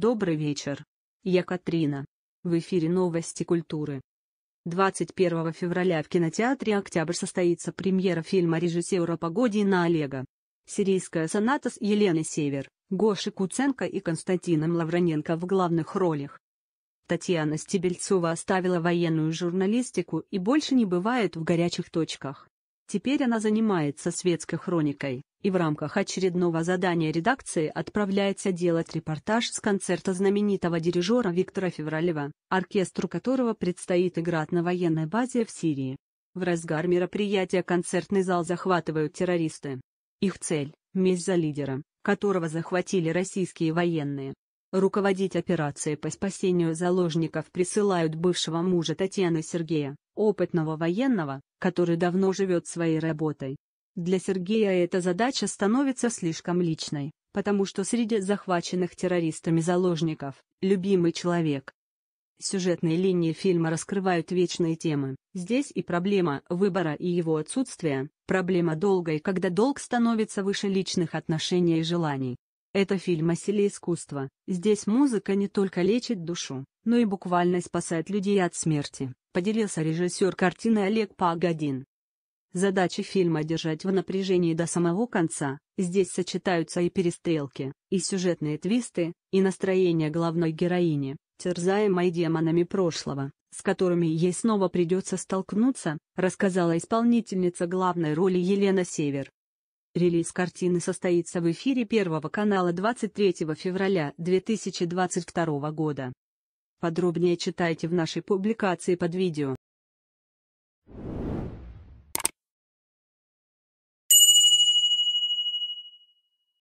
Добрый вечер. Я Катрина. В эфире новости культуры. 21 февраля в кинотеатре «Октябрь» состоится премьера фильма режиссера Погодина Олега. Сирийская соната с Еленой Север, Гошей Куценко и Константином Лавроненко в главных ролях. Татьяна Стебельцова оставила военную журналистику и больше не бывает в горячих точках. Теперь она занимается светской хроникой и в рамках очередного задания редакции отправляется делать репортаж с концерта знаменитого дирижера Виктора Февралева, оркестру которого предстоит играть на военной базе в Сирии. В разгар мероприятия концертный зал захватывают террористы. Их цель – месть за лидера, которого захватили российские военные. Руководить операцией по спасению заложников присылают бывшего мужа Татьяны Сергея, опытного военного, который давно живет своей работой. Для Сергея эта задача становится слишком личной, потому что среди захваченных террористами заложников – любимый человек. Сюжетные линии фильма раскрывают вечные темы. Здесь и проблема выбора и его отсутствия, проблема долга и когда долг становится выше личных отношений и желаний. Это фильм о силе искусства. Здесь музыка не только лечит душу, но и буквально спасает людей от смерти, поделился режиссер картины Олег Пагодин. Задача фильма держать в напряжении до самого конца, здесь сочетаются и перестрелки, и сюжетные твисты, и настроение главной героини, терзаемой демонами прошлого, с которыми ей снова придется столкнуться, рассказала исполнительница главной роли Елена Север. Релиз картины состоится в эфире Первого канала 23 февраля 2022 года. Подробнее читайте в нашей публикации под видео.